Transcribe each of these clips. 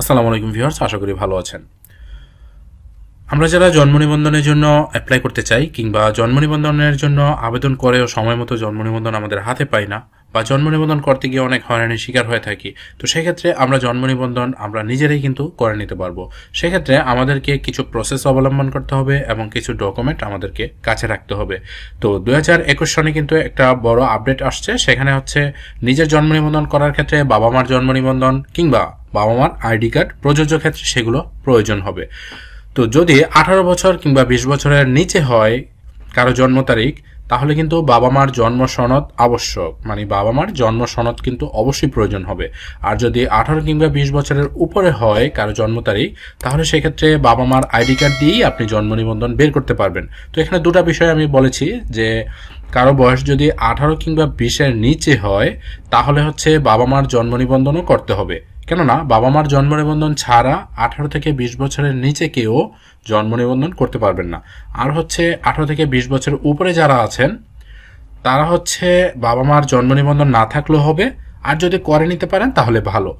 আসসালামু আলাইকুম ভিউয়ার্স আশা করি ভালো আছেন আমরা যারা জন্ম নিবন্ধনের জন্য অ্যাপ্লাই করতে চাই কিংবা জন্ম নিবন্ধনের জন্য আবেদন করেও সময় মতো জন্ম নিবন্ধন আমাদের হাতে পাই না বা জন্ম নিবন্ধন করতে গিয়ে অনেক হয়রানির শিকার হয়ে থাকি তো সেক্ষেত্রে আমরা জন্ম নিবন্ধন আমরা নিজেরাই কিন্তু করে নিতে পারবো সেক্ষেত্রে আমাদেরকে কিছু প্রসেস অবলম্বন করতে হবে এবং কিছু ডকুমেন্ট আমাদেরকে কাছে রাখতে হবে তো দু হাজার একুশ সনে কিন্তু একটা বড় আপডেট আসছে সেখানে হচ্ছে নিজের জন্ম নিবন্ধন করার ক্ষেত্রে বাবা মার জন্ম নিবন্ধন কিংবা বাবা মার আইডি কার্ড প্রযোজ্য ক্ষেত্রে সেগুলো প্রয়োজন হবে তো যদি আঠারো বছর কিংবা বিশ বছরের নিচে হয় কারো জন্ম তারিখ তাহলে কিন্তু বাবা মার জন্ম সনদ আবশ্যক মানে বাবা মার জন্ম সনদ কিন্তু অবশ্যই প্রয়োজন হবে আর যদি আঠারো কিংবা বিশ বছরের উপরে হয় কারো জন্ম তারিখ তাহলে সেক্ষেত্রে বাবা মার আইডি কার্ড দিয়েই আপনি জন্ম নিবন্ধন বের করতে পারবেন তো এখানে দুটো বিষয় আমি বলেছি যে কারো বয়স যদি আঠারো কিংবা বিশের নিচে হয় তাহলে হচ্ছে বাবা মার জন্ম নিবন্ধনও করতে হবে কেননা বাবা মার জন্ম নিবন্ধন ছাড়া আঠারো থেকে বিশ বছরের নিচে কেউ জন্ম নিবন্ধন করতে পারবেন না আর হচ্ছে আঠারো থেকে বিশ বছরের উপরে যারা আছেন তারা হচ্ছে বাবা মার জন্ম নিবন্ধন না থাকলেও হবে আর যদি করে নিতে পারেন তাহলে ভালো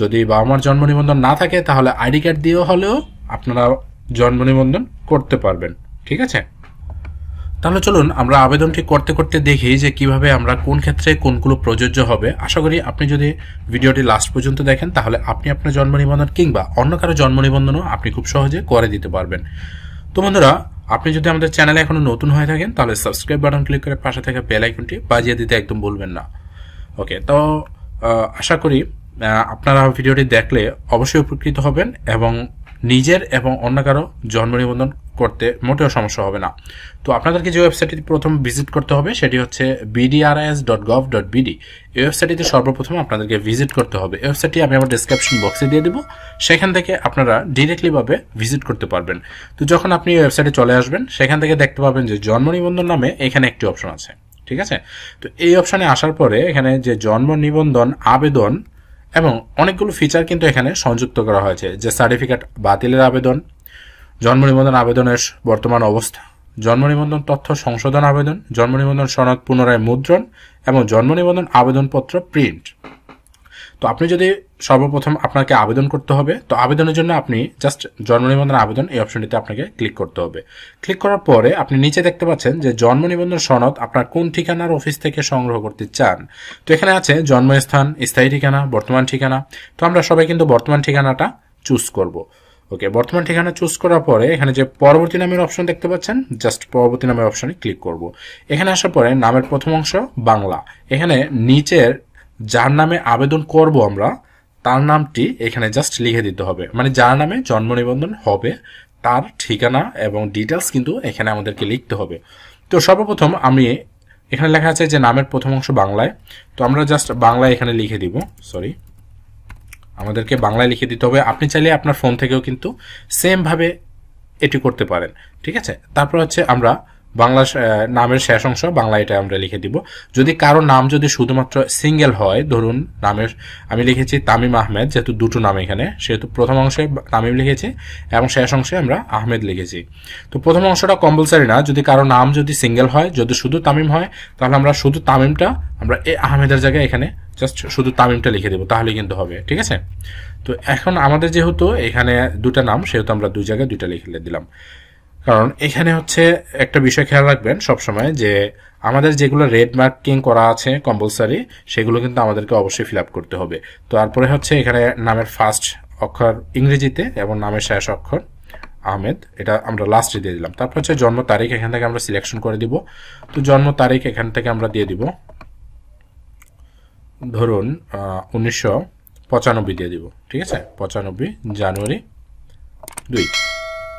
যদি বাবা মার জন্ম নিবন্ধন না থাকে তাহলে আইডি কার্ড দিয়েও হলেও আপনারা জন্ম নিবন্ধন করতে পারবেন ঠিক আছে তাহলে চলুন আমরা আবেদনটি করতে করতে দেখি যে কিভাবে আমরা কোন ক্ষেত্রে কোনগুলো প্রযোজ্য হবে আশা করি আপনি যদি ভিডিওটি লাস্ট পর্যন্ত দেখেন তাহলে আপনি আপনার জন্ম নিবন্ধন কিংবা অন্য কারো জন্ম নিবন্ধনও আপনি খুব সহজে করে দিতে পারবেন তো বন্ধুরা আপনি যদি আমাদের চ্যানেলে এখনও নতুন হয়ে থাকেন তাহলে সাবস্ক্রাইব বাটন ক্লিক করে পাশে থেকে বেলাইকনটি বাজিয়ে দিতে একদম ভুলবেন না ওকে তো আশা করি আপনারা ভিডিওটি দেখলে অবশ্যই উপকৃত হবেন এবং নিজের এবং অন্য কারো জন্ম নিবন্ধন করতে মোটেও সমস্যা হবে না তো আপনাদেরকে যে ওয়েবসাইটটি প্রথম ভিজিট করতে হবে সেটি হচ্ছে BDRIS dot gov dot BD এই ওয়েবসাইটটিতে সর্বপ্রথম আপনাদেরকে ভিজিট করতে হবে ওয়েবসাইটটি আমি আমার ডিসক্রিপশন বক্সে দিয়ে দেবো সেখান থেকে আপনারা ডিরেক্টলিভাবে ভিজিট করতে পারবেন তো যখন আপনি এই ওয়েবসাইটে চলে আসবেন সেখান থেকে দেখতে পাবেন যে জন্ম নিবন্ধন নামে এখানে একটি অপশন আছে ঠিক আছে তো এই অপশানে আসার পরে এখানে যে জন্ম নিবন্ধন আবেদন এবং অনেকগুলো ফিচার কিন্তু এখানে সংযুক্ত করা হয়েছে যে সার্টিফিকেট বাতিলের আবেদন জন্ম নিবন্ধন আবেদনের বর্তমান অবস্থা জন্ম নিবন্ধন তথ্য সংশোধন আবেদন জন্ম নিবন্ধন সনদ পুনরায় মুদ্রণ এবং জন্ম নিবন্ধন আবেদনপত্র প্রিন্ট তো আপনি যদি সর্বপ্রথম আপনাকে আবেদন করতে হবে তো আবেদনের জন্য আপনি জাস্ট জন্ম নিবন্ধন আবেদন এই অপশনটিতে আপনাকে ক্লিক করতে হবে ক্লিক করার পরে আপনি নিচে দেখতে পাচ্ছেন যে জন্ম নিবন্ধন সনদ আপনার কোন ঠিকানার অফিস থেকে সংগ্রহ করতে চান তো এখানে আছে জন্মস্থান স্থায়ী ঠিকানা বর্তমান ঠিকানা তো আমরা সবাই কিন্তু বর্তমান ঠিকানাটা চুজ করবো ওকে বর্তমান ঠিকানা চুজ করার পরে এখানে যে পরবর্তী নামের অপশন দেখতে পাচ্ছেন জাস্ট পরবর্তী নামের অপশনে ক্লিক করব এখানে আসার পরে নামের প্রথম অংশ বাংলা এখানে নিচের যার নামে আবেদন করব আমরা তার নামটি এখানে জাস্ট লিখে দিতে হবে মানে যার নামে জন্ম নিবন্ধন হবে তার ঠিকানা এবং ডিটেলস কিন্তু এখানে আমাদেরকে লিখতে হবে তো সর্বপ্রথম আমি এখানে লেখা আছে যে নামের প্রথম অংশ বাংলায় তো আমরা জাস্ট বাংলায় এখানে লিখে দিব সরি আমাদেরকে বাংলায় লিখে দিতে হবে আপনি চাইলে আপনার ফোন থেকেও কিন্তু সেমভাবে এটি করতে পারেন ঠিক আছে তারপর হচ্ছে আমরা বাংলা নামের শেষ অংশ বাংলা এটা আমরা লিখে দিব যদি কারো নাম যদি শুধুমাত্র সিঙ্গেল হয় ধরুন নামের আমি লিখেছি তামিম আহমেদ যেহেতু দুটো নাম এখানে সেহেতু প্রথম অংশে তামিম লিখেছি এবং শেষ অংশে আমরা আহমেদ লিখেছি তো প্রথম অংশটা কম্পালসারি না যদি কারো নাম যদি সিঙ্গেল হয় যদি শুধু তামিম হয় তাহলে আমরা শুধু তামিমটা আমরা এ আহমেদের জায়গায় এখানে জাস্ট শুধু তামিমটা লিখে দেবো তাহলে কিন্তু হবে ঠিক আছে তো এখন আমাদের যেহেতু এখানে দুটা নাম সেহেতু আমরা দুই জায়গায় দুইটা লিখে দিলাম কারণ এখানে হচ্ছে একটা বিষয় খেয়াল রাখবেন সবসময় যে আমাদের যেগুলো রেড মার্কিং করা আছে কম্পালসারি সেগুলো কিন্তু আমাদেরকে অবশ্যই ফিল আপ করতে হবে তো তারপরে হচ্ছে এখানে নামের ফার্স্ট অক্ষর ইংরেজিতে এবং নামের শেষ অক্ষর আহমেদ এটা আমরা লাস্টে দিয়ে দিলাম তারপর হচ্ছে জন্ম তারিখ এখান থেকে আমরা সিলেকশন করে দিব তো জন্ম তারিখ এখান থেকে আমরা দিয়ে দিব ধরুন উনিশশো পঁচানব্বই দিয়ে দিব ঠিক আছে পঁচানব্বই জানুয়ারি দুই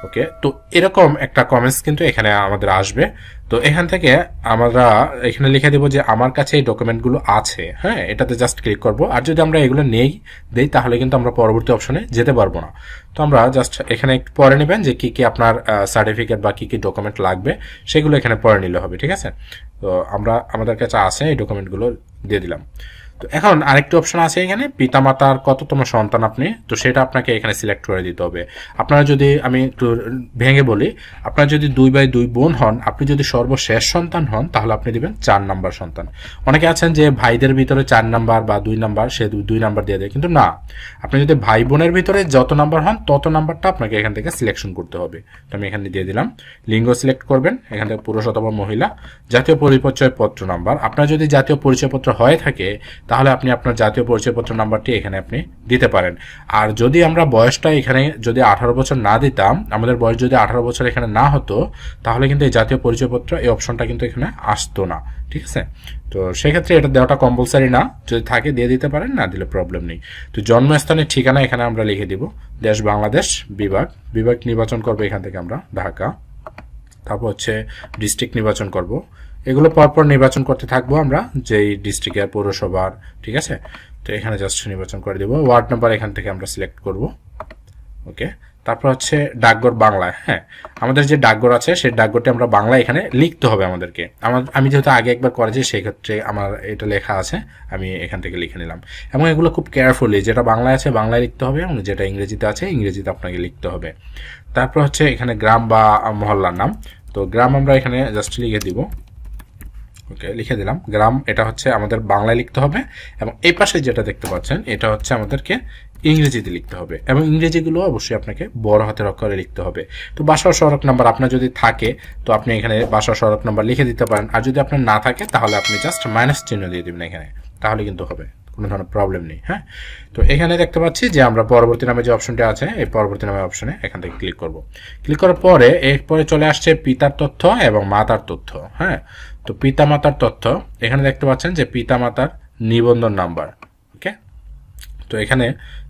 ওকে তো এরকম একটা কমেন্টস কিন্তু এখানে আমাদের আসবে তো এখান থেকে আমরা এখানে লিখে দেবো যে আমার কাছে এই ডকুমেন্টগুলো আছে হ্যাঁ এটাতে জাস্ট ক্লিক করব আর যদি আমরা এগুলো নেই দেই তাহলে কিন্তু আমরা পরবর্তী অপশনে যেতে পারবো না তো আমরা জাস্ট এখানে পরে নেবেন যে কি কি আপনার সার্টিফিকেট বা কি কি ডকুমেন্ট লাগবে সেগুলো এখানে পরে নিলে হবে ঠিক আছে তো আমরা আমাদের কাছে আছে এই ডকুমেন্টগুলো দিয়ে দিলাম তো এখন আরেকটি অপশন আছে এখানে পিতা কত কততম সন্তান আপনি তো সেটা আপনাকে এখানে সিলেক্ট করে দিতে হবে আপনারা যদি আমি একটু ভেঙে বলি আপনারা যদি দুই বাই দুই বোন হন আপনি যদি সর্বশেষ সন্তান হন তাহলে আপনি দিবেন চার নাম্বার সন্তান অনেকে আছেন যে ভাইদের ভিতরে চার নাম্বার বা দুই নাম্বার সে দুই নাম্বার দিয়ে দেয় কিন্তু না আপনি যদি ভাই বোনের ভিতরে যত নাম্বার হন তত নাম্বারটা আপনাকে এখান থেকে সিলেকশন করতে হবে তো আমি এখানে দিয়ে দিলাম লিঙ্গ সিলেক্ট করবেন এখান থেকে পুরুষ অথবা মহিলা জাতীয় পরিচয়পত্র নাম্বার আপনার যদি জাতীয় পরিচয়পত্র হয়ে থাকে তাহলে আপনি আপনার জাতীয় পরিচয়পত্র নাম্বারটি এখানে আপনি দিতে পারেন আর যদি আমরা বয়সটা এখানে যদি আঠারো বছর না দিতাম আমাদের বয়স যদি আঠারো বছর এখানে না হতো তাহলে কিন্তু এই জাতীয় পরিচয়পত্র এই অপশনটা কিন্তু এখানে আসতো না ঠিক আছে তো সেক্ষেত্রে এটা দেওয়াটা কম্পালসারি না যদি থাকে দিয়ে দিতে পারেন না দিলে প্রবলেম নেই তো জন্মস্থানের ঠিকানা এখানে আমরা লিখে দিব দেশ বাংলাদেশ বিভাগ বিভাগ নির্বাচন করবো এখান থেকে আমরা ঢাকা তারপর হচ্ছে ডিস্ট্রিক্ট নির্বাচন করব এগুলো পরপর নির্বাচন করতে থাকবো আমরা যেই ডিস্ট্রিক্টের পৌরসভার ঠিক আছে তো এখানে জাস্ট নির্বাচন করে দেবো ওয়ার্ড নাম্বার এখান থেকে আমরা সিলেক্ট করব ওকে তারপর হচ্ছে ডাকঘর বাংলায় হ্যাঁ আমাদের যে ডাকঘর আছে সেই ডাকঘরটি আমরা বাংলা এখানে লিখতে হবে আমাদেরকে আমার আমি যেহেতু আগে একবার করেছি সেই ক্ষেত্রে আমার এটা লেখা আছে আমি এখান থেকে লিখে নিলাম এবং এগুলো খুব কেয়ারফুলি যেটা বাংলায় আছে বাংলায় লিখতে হবে এবং যেটা ইংরেজিতে আছে ইংরেজিতে আপনাকে লিখতে হবে তারপর হচ্ছে এখানে গ্রাম বা মহল্লার নাম তো গ্রাম আমরা এখানে জাস্ট লিখে দিব ওকে লিখে দিলাম গ্রাম এটা হচ্ছে আমাদের বাংলায় লিখতে হবে এবং এই পাশে যেটা দেখতে পাচ্ছেন এটা হচ্ছে আমাদেরকে ইংরেজিতে লিখতে হবে এবং ইংরেজিগুলো অবশ্যই আপনাকে বড় হাতের অক্ষরে লিখতে হবে তো বাসা সড়ক নাম্বার আপনার যদি থাকে তো আপনি এখানে বাসা সড়ক নাম্বার লিখে দিতে পারেন আর যদি আপনার না থাকে তাহলে আপনি জাস্ট মাইনাস চিহ্ন দিয়ে দেবেন এখানে তাহলে কিন্তু হবে কোনো ধরনের প্রবলেম নেই হ্যাঁ তো এখানে দেখতে পাচ্ছি যে আমরা পরবর্তী নামে যে অপশনটা আছে এই পরবর্তী নামে অপশনে এখান থেকে ক্লিক করব ক্লিক করার পরে এরপরে চলে আসছে পিতার তথ্য এবং মাতার তথ্য হ্যাঁ তো পিতামাতার তথ্য এখানে দেখতে পাচ্ছেন যে পিতামাতার নিবন্ধন নাম্বার ওকে তো এখানে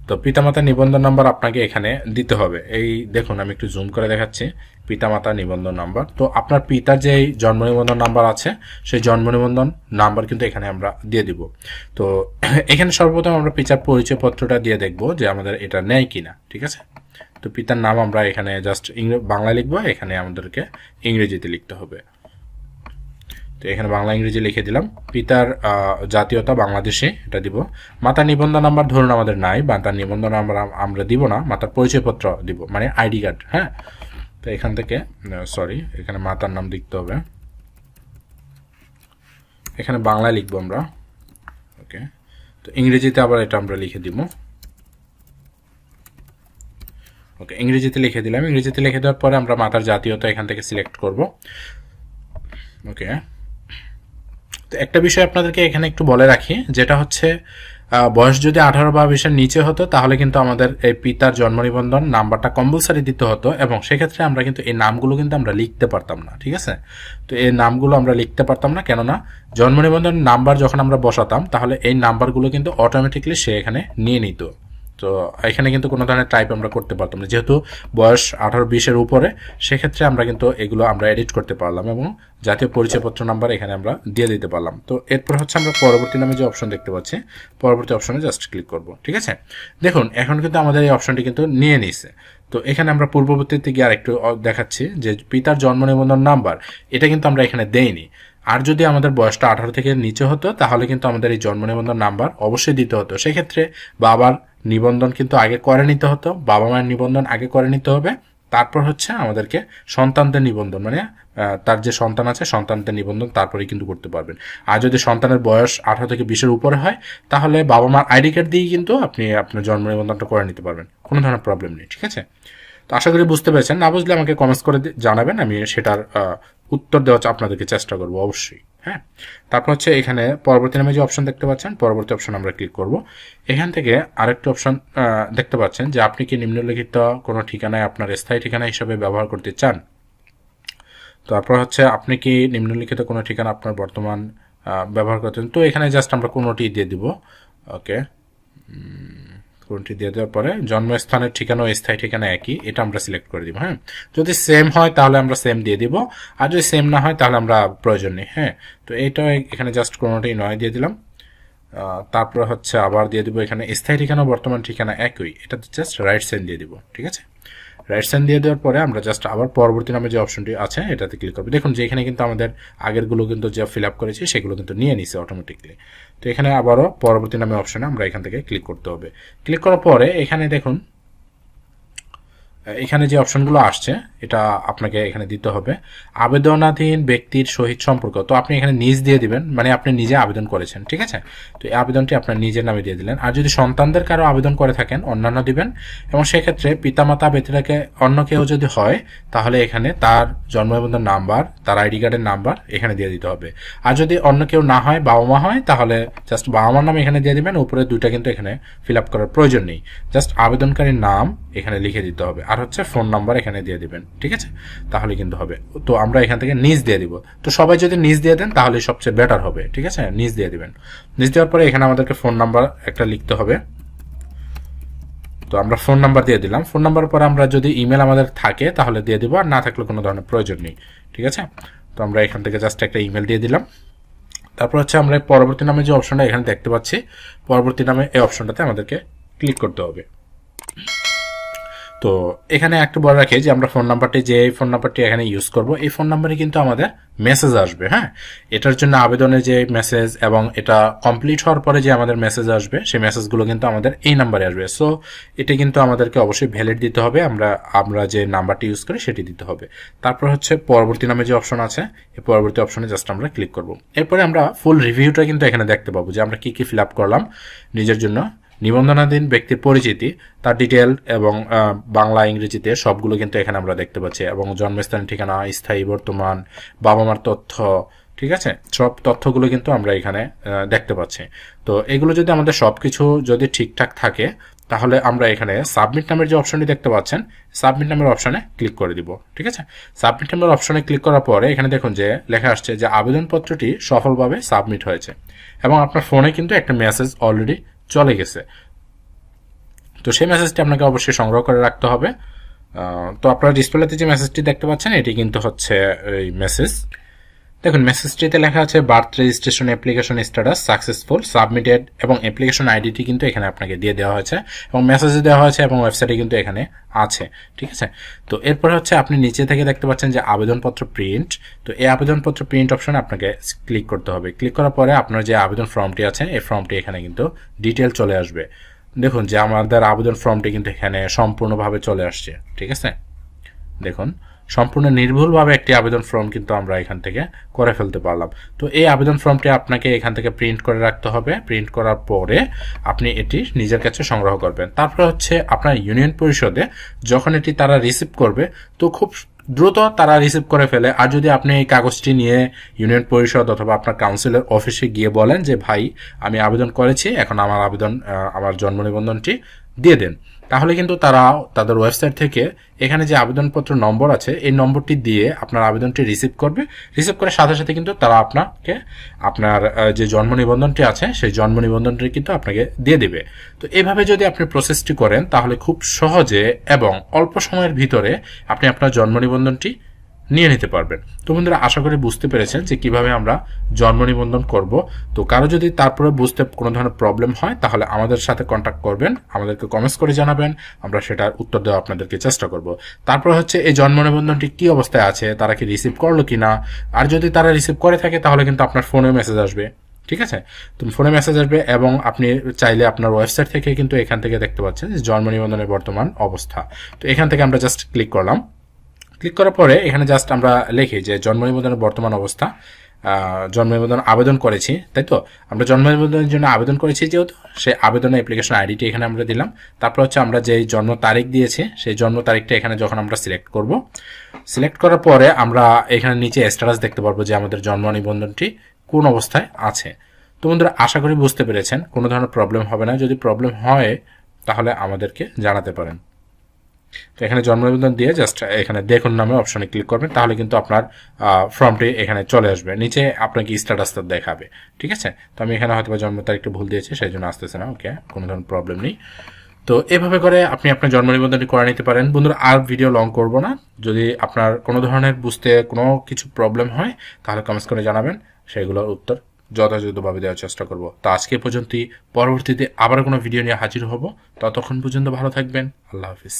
তো পিতামাতার নিবন্ধন নাম্বার আপনাকে এখানে দিতে হবে এই দেখুন আমি একটু জুম করে দেখাচ্ছি পিতামাতার নিবন্ধন নাম্বার তো আপনার পিতার যে জন্ম নিবন্ধন নাম্বার আছে সেই জন্ম নিবন্ধন নাম্বার কিন্তু এখানে আমরা দিয়ে দিব তো এখানে সর্বপ্রথম আমরা পিতার পরিচয়পত্রটা দিয়ে দেখব যে আমাদের এটা নেয় কিনা ঠিক আছে তো পিতার নাম আমরা এখানে জাস্ট বাংলা লিখবো এখানে আমাদেরকে ইংরেজিতে লিখতে হবে তো এখানে বাংলা ইংরেজি লিখে দিলাম পিতার জাতীয়তা বাংলাদেশে এটা দিব মাতার নিবন্ধন নাম্বার ধরুন আমাদের নাই মাতার নিবন্ধন নাম্বার আমরা দিব না মাতার পরিচয়পত্র দিব মানে আইডি কার্ড হ্যাঁ তো এখান থেকে সরি এখানে মাতার নাম লিখতে হবে এখানে বাংলায় লিখবো আমরা ওকে তো ইংরেজিতে আবার এটা আমরা লিখে দিব ওকে ইংরেজিতে লিখে দিলাম ইংরেজিতে লিখে দেওয়ার পরে আমরা মাতার জাতীয়তা এখান থেকে সিলেক্ট করব ওকে তো একটা বিষয় আপনাদেরকে এখানে একটু বলে রাখি যেটা হচ্ছে বয়স যদি আঠারো বা বিশের নিচে হতো তাহলে কিন্তু আমাদের এই পিতার জন্ম নিবন্ধন নাম্বারটা কম্পালসারি দিতে হতো এবং সেক্ষেত্রে আমরা কিন্তু এই নামগুলো কিন্তু আমরা লিখতে পারতাম না ঠিক আছে তো এই নামগুলো আমরা লিখতে পারতাম না কেননা জন্ম নিবন্ধন নাম্বার যখন আমরা বসাতাম তাহলে এই নাম্বারগুলো কিন্তু অটোমেটিকলি সে এখানে নিয়ে নিত তো এখানে কিন্তু কোনো ধরনের টাইপ আমরা করতে পারতাম না যেহেতু বয়স আঠারো বিশের উপরে সেক্ষেত্রে আমরা কিন্তু এগুলো আমরা এডিট করতে পারলাম এবং জাতীয় পরিচয়পত্র নাম্বার এখানে আমরা দিয়ে দিতে পারলাম তো এরপর হচ্ছে আমরা পরবর্তী নামে যে অপশন দেখতে পাচ্ছি পরবর্তী অপশনে জাস্ট ক্লিক করব ঠিক আছে দেখুন এখন কিন্তু আমাদের এই অপশনটি কিন্তু নিয়ে নিছে তো এখানে আমরা পূর্ববর্তীতে গিয়ে আরেকটু দেখাচ্ছি যে পিতার জন্ম নিবন্ধন নাম্বার এটা কিন্তু আমরা এখানে দেইনি আর যদি আমাদের বয়সটা আঠারো থেকে নিচে হতো তাহলে কিন্তু আমাদের এই জন্ম নিবন্ধন নাম্বার অবশ্যই দিতে হতো সেক্ষেত্রে বাবার নিবন্ধন কিন্তু আগে করে নিতে হতো বাবা মায়ের নিবন্ধন আগে করে নিতে হবে তারপর হচ্ছে আমাদেরকে সন্তানদের নিবন্ধন মানে তার যে সন্তান আছে সন্তানদের নিবন্ধন তারপরে কিন্তু করতে পারবেন আর যদি সন্তানের বয়স আঠারো থেকে বিশের উপরে হয় তাহলে বাবা মার আইডি কার্ড দিয়েই কিন্তু আপনি আপনার জন্ম নিবন্ধনটা করে নিতে পারবেন কোনো ধরনের প্রবলেম নেই ঠিক আছে তো আশা করি বুঝতে পেরেছেন না বুঝলে আমাকে কমেন্টস করে জানাবেন আমি সেটার উত্তর দেওয়ার আপনাদেরকে চেষ্টা করব অবশ্যই হ্যাঁ তারপর হচ্ছে এখানে পরবর্তী নামে যে অপশন দেখতে পাচ্ছেন পরবর্তী অপশন আমরা ক্লিক করব এখান থেকে আরেকটি অপশন দেখতে পাচ্ছেন যে আপনি কি নিম্নলিখিত কোনো ঠিকানায় আপনার স্থায়ী ঠিকানা হিসেবে ব্যবহার করতে চান তারপর হচ্ছে আপনি কি নিম্নলিখিত কোনো ঠিকানা আপনার বর্তমান ব্যবহার করতেন তো এখানে জাস্ট আমরা কোনোটি দিয়ে দিব ওকে কোনটি দিয়ে দেওয়ার পরে জন্মস্থানের ঠিকানা ও স্থায়ী ঠিকানা একই এটা আমরা সিলেক্ট করে দিব হ্যাঁ যদি সেম হয় তাহলে আমরা সেম দিয়ে দিব আর যদি সেম না হয় তাহলে আমরা প্রয়োজন নেই হ্যাঁ তো এটা এখানে জাস্ট কোনোটাই নয় দিয়ে দিলাম তারপরে হচ্ছে আবার দিয়ে দিব এখানে স্থায়ী ঠিকানা বর্তমান ঠিকানা একই এটা জাস্ট রাইট সেন দিয়ে দিব ঠিক আছে রাইট সাইন দিয়ে দেওয়ার পরে আমরা জাস্ট আবার পরবর্তী নামে যে অপশনটি আছে এটাতে ক্লিক করবো দেখুন যে এখানে কিন্তু আমাদের আগেরগুলো কিন্তু যে ফিল আপ করেছি সেগুলো কিন্তু নিয়ে নিছে অটোমেটিকলি তো এখানে আবারও পরবর্তী নামে অপশনে আমরা এখান থেকে ক্লিক করতে হবে ক্লিক করার পরে এখানে দেখুন এখানে যে অপশনগুলো আসছে এটা আপনাকে এখানে দিতে হবে আবেদনাধীন ব্যক্তির সহিত সম্পর্ক তো আপনি এখানে নিজ দিয়ে দিবেন মানে আপনি নিজে আবেদন করেছেন ঠিক আছে তো এই আবেদনটি আপনার নিজের নামে দিয়ে দিলেন আর যদি সন্তানদের কারো আবেদন করে থাকেন অন্যান্য দিবেন এবং সেক্ষেত্রে পিতামাতা ব্যক্তিটাকে অন্য কেউ যদি হয় তাহলে এখানে তার জন্মনিবন্ধন নাম্বার তার আইডি কার্ডের নাম্বার এখানে দিয়ে দিতে হবে আর যদি অন্য কেউ না হয় বাবা মা হয় তাহলে জাস্ট বাবা মার নাম এখানে দিয়ে দিবেন উপরে দুইটা কিন্তু এখানে ফিল আপ করার প্রয়োজন নেই জাস্ট আবেদনকারীর নাম এখানে লিখে দিতে হবে আর আর হচ্ছে ফোন নাম্বার এখানে দিয়ে দিবেন ঠিক আছে তাহলে কিন্তু হবে তো আমরা এখান থেকে নিজ দিয়ে দিব তো সবাই যদি নিজ দিয়ে দেন তাহলে সবচেয়ে বেটার হবে ঠিক আছে নিজ দিয়ে দিবেন নিজ দেওয়ার পরে এখানে আমাদেরকে ফোন নাম্বার একটা লিখতে হবে তো আমরা ফোন নাম্বার দিয়ে দিলাম ফোন নাম্বার পরে আমরা যদি ইমেল আমাদের থাকে তাহলে দিয়ে দিব আর না থাকলে কোনো ধরনের প্রয়োজন নেই ঠিক আছে তো আমরা এখান থেকে জাস্ট একটা ইমেল দিয়ে দিলাম তারপর হচ্ছে আমরা পরবর্তী নামে যে অপশনটা এখানে দেখতে পাচ্ছি পরবর্তী নামে এই অপশনটাতে আমাদেরকে ক্লিক করতে হবে তো এখানে একটা বলে রাখি যে আমরা ফোন নাম্বারটি যে এই ফোন নাম্বারটি এখানে ইউজ করব এই ফোন নাম্বারে কিন্তু আমাদের মেসেজ আসবে হ্যাঁ এটার জন্য আবেদনে যে মেসেজ এবং এটা কমপ্লিট হওয়ার পরে যে আমাদের মেসেজ আসবে সেই মেসেজগুলো কিন্তু আমাদের এই নাম্বারে আসবে সো এটা কিন্তু আমাদেরকে অবশ্যই ভ্যালিড দিতে হবে আমরা আমরা যে নাম্বারটি ইউজ করি সেটি দিতে হবে তারপর হচ্ছে পরবর্তী নামে যে অপশন আছে এই পরবর্তী অপশনে জাস্ট আমরা ক্লিক করব এরপরে আমরা ফুল রিভিউটা কিন্তু এখানে দেখতে পাবো যে আমরা কি কি ফিল আপ করলাম নিজের জন্য নিবন্ধনাধীন ব্যক্তির পরিচিতি তার ডিটেল এবং বাংলা ইংরেজিতে সবগুলো কিন্তু এখানে আমরা দেখতে পাচ্ছি এবং জন্মস্থান ঠিকানা স্থায়ী বর্তমান বাবা মার তথ্য ঠিক আছে সব তথ্যগুলো কিন্তু আমরা এখানে দেখতে পাচ্ছি তো এগুলো যদি আমাদের সব কিছু যদি ঠিকঠাক থাকে তাহলে আমরা এখানে সাবমিট নামের যে অপশনটি দেখতে পাচ্ছেন সাবমিট নামের অপশনে ক্লিক করে দিব ঠিক আছে সাবমিট নামের অপশনে ক্লিক করার পরে এখানে দেখুন যে লেখা আসছে যে আবেদনপত্রটি সফলভাবে সাবমিট হয়েছে এবং আপনার ফোনে কিন্তু একটা মেসেজ অলরেডি চলে গেছে তো সেই মেসেজটি আপনাকে অবশ্যই সংগ্রহ করে রাখতে হবে তো আপনারা ডিসপ্লেতে যে মেসেজটি দেখতে পাচ্ছেন এটি কিন্তু হচ্ছে এই মেসেজ দেখুন মেসেজটিতে লেখা আছে birth registration application status successful submitted এবং অ্যাপ্লিকেশন আইডিটি কিন্তু এখানে আপনাকে দিয়ে দেওয়া হয়েছে এবং মেসেজে দেওয়া হয়েছে এবং ওয়েবসাইটে কিন্তু এখানে আছে ঠিক আছে তো এরপরে হচ্ছে আপনি নিচে থেকে দেখতে পাচ্ছেন যে আবেদনপত্র প্রিন্ট তো এই আবেদনপত্র প্রিন্ট অপশন আপনাকে ক্লিক করতে হবে ক্লিক করার পরে আপনার যে আবেদন ফর্মটি আছে এই ফর্মটি এখানে কিন্তু ডিটেল চলে আসবে দেখুন যে আমাদের আবেদন ফর্মটি কিন্তু এখানে সম্পূর্ণভাবে চলে আসছে ঠিক আছে দেখুন সম্পূর্ণ নির্ভুলভাবে একটি আবেদন ফর্ম কিন্তু আমরা এখান থেকে করে ফেলতে পারলাম তো এই আবেদন ফর্মটি আপনাকে এখান থেকে প্রিন্ট করে রাখতে হবে প্রিন্ট করার পরে আপনি এটি নিজের কাছে সংগ্রহ করবেন তারপরে হচ্ছে আপনার ইউনিয়ন পরিষদে যখন এটি তারা রিসিভ করবে তো খুব দ্রুত তারা রিসিভ করে ফেলে আর যদি আপনি এই কাগজটি নিয়ে ইউনিয়ন পরিষদ অথবা আপনার কাউন্সিলের অফিসে গিয়ে বলেন যে ভাই আমি আবেদন করেছি এখন আমার আবেদন আমার জন্ম নিবন্ধনটি দিয়ে দেন তাহলে কিন্তু তারা তাদের ওয়েবসাইট থেকে এখানে যে আবেদনপত্র নম্বর আছে এই নম্বরটি দিয়ে আপনার আবেদনটি রিসিভ করবে রিসিভ করার সাথে সাথে কিন্তু তারা আপনাকে আপনার যে জন্ম নিবন্ধনটি আছে সেই জন্ম নিবন্ধনটি কিন্তু আপনাকে দিয়ে দেবে তো এভাবে যদি আপনি প্রসেসটি করেন তাহলে খুব সহজে এবং অল্প সময়ের ভিতরে আপনি আপনার জন্ম নিবন্ধনটি নিয়ে নিতে পারবেন তো বন্ধুরা আশা করি বুঝতে পেরেছেন যে কিভাবে আমরা জন্ম নিবন্ধন করব তো কারো যদি তারপরে বুঝতে কোনো ধরনের প্রবলেম হয় তাহলে আমাদের সাথে কন্ট্যাক্ট করবেন আমাদেরকে কমেন্টস করে জানাবেন আমরা সেটার উত্তর দেওয়া আপনাদেরকে চেষ্টা করব তারপর হচ্ছে এই জন্ম নিবন্ধনটি কী অবস্থায় আছে তারা কি রিসিভ করলো কি না আর যদি তারা রিসিভ করে থাকে তাহলে কিন্তু আপনার ফোনে মেসেজ আসবে ঠিক আছে তো ফোনে মেসেজ আসবে এবং আপনি চাইলে আপনার ওয়েবসাইট থেকে কিন্তু এখান থেকে দেখতে পাচ্ছেন যে জন্ম নিবন্ধনের বর্তমান অবস্থা তো এখান থেকে আমরা জাস্ট ক্লিক করলাম ক্লিক করার পরে এখানে জাস্ট আমরা লিখি যে জন্ম নিবন্ধনের বর্তমান অবস্থা জন্ম নিবন্ধন আবেদন করেছি তাই তো আমরা জন্ম নিবন্ধনের জন্য আবেদন করেছি যেহেতু সেই আবেদন অ্যাপ্লিকেশন আইডিটি এখানে আমরা দিলাম তারপর হচ্ছে আমরা যে জন্ম তারিখ দিয়েছি সেই জন্ম তারিখটা এখানে যখন আমরা সিলেক্ট করব সিলেক্ট করার পরে আমরা এখানে নিচে স্ট্যাটাস দেখতে পারবো যে আমাদের জন্ম নিবন্ধনটি কোন অবস্থায় আছে তো বন্ধুরা আশা করি বুঝতে পেরেছেন কোনো ধরনের প্রবলেম হবে না যদি প্রবলেম হয় তাহলে আমাদেরকে জানাতে পারেন তো এখানে জন্ম নিবন্ধন দিয়ে জাস্ট এখানে দেখুন নামে অপশনে ক্লিক করবেন তাহলে কিন্তু আপনার ফর্মটি এখানে চলে আসবে নিচে আপনাকে স্ট্যাটাসটা দেখাবে ঠিক আছে তো আমি এখানে হয়তো জন্ম তারিখটা ভুল দিয়েছি সেই জন্য আসতেছে না ওকে কোনো ধরনের প্রবলেম নেই তো এভাবে করে আপনি আপনার জন্ম নিবন্ধনটি করে নিতে পারেন বন্ধুরা আর ভিডিও লং করব না যদি আপনার কোনো ধরনের বুঝতে কোনো কিছু প্রবলেম হয় তাহলে কমেন্টস করে জানাবেন সেগুলোর উত্তর যথাযথভাবে দেওয়ার চেষ্টা করব তা আজকে পর্যন্তই পরবর্তীতে আবার কোনো ভিডিও নিয়ে হাজির হব ততক্ষণ পর্যন্ত ভালো থাকবেন আল্লাহ হাফিজ